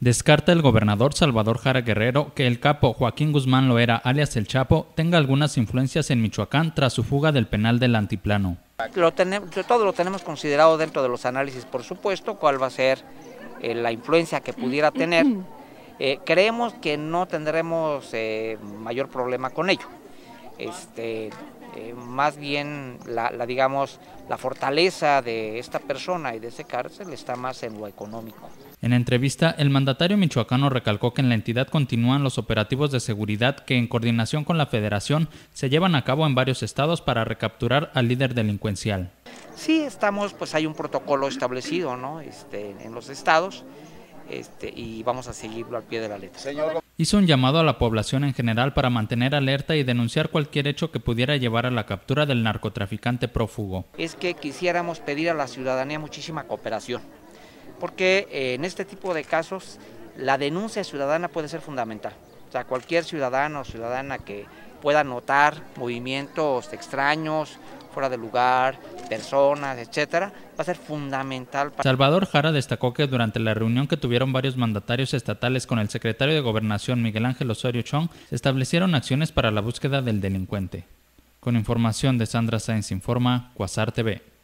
Descarta el gobernador Salvador Jara Guerrero que el capo Joaquín Guzmán Loera, alias El Chapo, tenga algunas influencias en Michoacán tras su fuga del penal del antiplano. Lo tenemos, todo lo tenemos considerado dentro de los análisis, por supuesto, cuál va a ser eh, la influencia que pudiera tener. Eh, creemos que no tendremos eh, mayor problema con ello este, eh, más bien la, digamos, la fortaleza de esta persona y de ese cárcel está más en lo económico. En entrevista, el mandatario michoacano recalcó que en la entidad continúan los operativos de seguridad que en coordinación con la federación se llevan a cabo en varios estados para recapturar al líder delincuencial. Sí, estamos, pues hay un protocolo establecido ¿no? este, en los estados este, y vamos a seguirlo al pie de la letra. Señor hizo un llamado a la población en general para mantener alerta y denunciar cualquier hecho que pudiera llevar a la captura del narcotraficante prófugo. Es que quisiéramos pedir a la ciudadanía muchísima cooperación, porque eh, en este tipo de casos la denuncia ciudadana puede ser fundamental. O sea, cualquier ciudadano o ciudadana que pueda notar movimientos extraños, fuera de lugar, personas, etcétera, va a ser fundamental. Para... Salvador Jara destacó que durante la reunión que tuvieron varios mandatarios estatales con el secretario de Gobernación Miguel Ángel Osorio Chong, se establecieron acciones para la búsqueda del delincuente. Con información de Sandra Sáenz Informa, Cuasar TV.